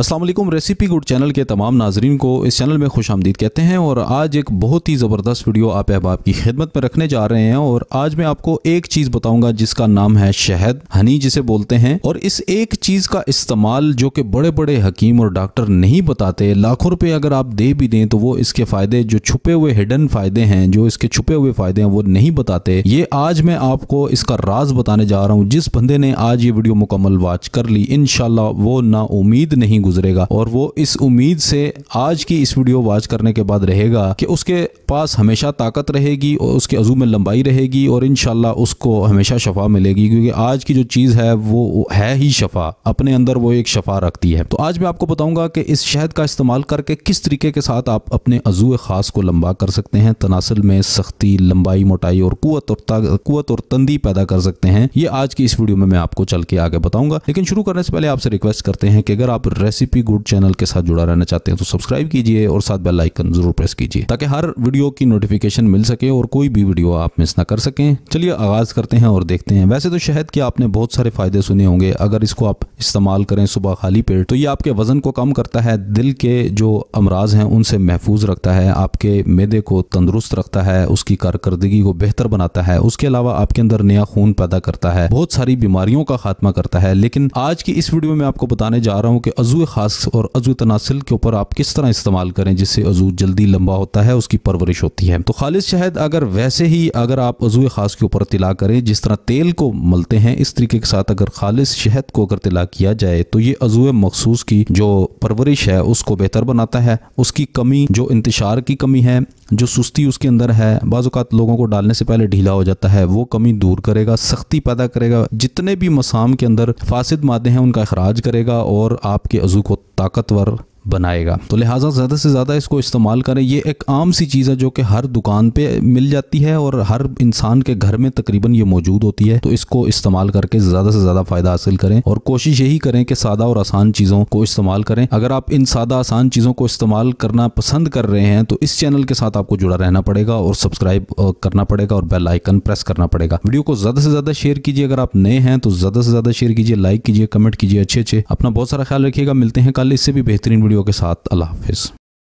Aslam recipe good channel के तमाम नाजरन को इस चैनल में खुश आमदीद कहते हैं और आज एक बहुत ही ज़बरदस्त वीडियो आप अहबाब की खिदमत में रखने जा रहे हैं और आज मैं आपको एक चीज़ बताऊंगा जिसका नाम है शहद हनी जिसे बोलते हैं और इस एक चीज़ का इस्तेमाल जो कि बड़े बड़े हकीम और डॉक्टर नहीं बताते लाखों रुपये अगर आप दे भी दें तो वो इसके फ़ायदे जो छुपे हुए हिडन फ़ायदे हैं जो इसके छुपे हुए फ़ायदे हैं वो नहीं बताते ये आज मैं आपको इसका राज बताने जा रहा हूँ जिस बंदे ने आज ये वीडियो मुकम्मल वाच कर ली इन वो ना उम्मीद नहीं गुजरेगा और वो इस उम्मीद से आज की इस वीडियो वॉच करने के बाद रहेगा कि उसके पास हमेशा ताकत रहेगी और उसके अजू में लंबाई रहेगी और इन उसको हमेशा शफा मिलेगी क्योंकि आज की जो चीज़ है वो है ही शफा अपने अंदर वो एक शफा रखती है तो आज मैं आपको बताऊंगा कि इस शहद का इस्तेमाल करके किस तरीके के साथ आप अपने अजू ख़ास को लंबा कर सकते हैं तनासल में सख्ती लंबाई मोटाई और कुत और कुत और तंदी पैदा कर सकते हैं ये आज की इस वीडियो में मैं आपको चल के आगे बताऊंगा लेकिन शुरू करने से पहले आपसे रिक्वेस्ट करते हैं कि अगर आप रेसिपी रेसिपी गुड चैनल के साथ जुड़ा रहना चाहते हैं तो सब्सक्राइब कीजिए और साथ बेल आइकन जरूर प्रेस कीजिए ताकि हर वीडियो की नोटिफिकेशन मिल सके और कोई भी वीडियो आप मिस ना कर सकें चलिए आगाज़ करते हैं और देखते हैं वैसे तो शहद के आपने बहुत सारे फ़ायदे सुने होंगे अगर इसको आप इस्तेमाल करें सुबह खाली पेट तो ये आपके वज़न को कम करता है दिल के जो अमराज हैं उनसे महफूज रखता है आपके मैदे को तंदुरुस्त रखता है उसकी कारकर्दगी को बेहतर बनाता है उसके अलावा आपके अंदर नया खून पैदा करता है बहुत सारी बीमारियों का खात्मा करता है लेकिन आज की इस वीडियो में आपको बताने जा रहा हूँ कि अजू ख़ास और अज़ु तनासिल के ऊपर आप किस तरह इस्तेमाल करें जिससे अज़ू जल्दी लंबा होता है उसकी परवरिश होती है तो खालिद शहद अगर वैसे ही अगर आप अज़ू ख़ास के ऊपर तिला करें जिस तरह तेल को मलते हैं इस तरीके के साथ अगर खालिद शहद को अगर तिला किया जाए तो ये अज़ू मखसूस की जो परवरिश है उसको बेहतर बनाता है उसकी कमी जो इंतशार की कमी है जो सुस्ती उसके अंदर है बाज़ात लोगों को डालने से पहले ढीला हो जाता है वो कमी दूर करेगा सख्ती पैदा करेगा जितने भी मसाम के अंदर फासद मादे हैं उनका अखराज करेगा और आपके अज़ू को ताकतवर बनाएगा तो लिहाजा ज़्यादा से ज़्यादा इसको इस्तेमाल करें ये एक आम सी चीज़ है जो कि हर दुकान पे मिल जाती है और हर इंसान के घर में तकरीबन ये मौजूद होती है तो इसको इस्तेमाल करके ज़्यादा से ज़्यादा फ़ायदा हासिल करें और कोशिश यही करें कि सादा और आसान चीज़ों को इस्तेमाल करें अगर आप इन सादा आसान चीज़ों को इस्तेमाल करना पसंद कर रहे हैं तो इस चैनल के साथ आपको जुड़ा रहना पड़ेगा और सब्सक्राइब करना पड़ेगा और बेल आइकन प्रेस करना पड़ेगा वीडियो को ज़्यादा से ज़्यादा शेयर कीजिए अगर आप नए हैं तो ज़्यादा से ज़्यादा शेयर कीजिए लाइक कीजिए कमेंट कीजिए अच्छे अच्छे अपना बहुत सारा ख्याल रखिएगा मिलते हैं कल इससे भी बेहतरीन वीडियो के साथ अल्लाह हाफिज़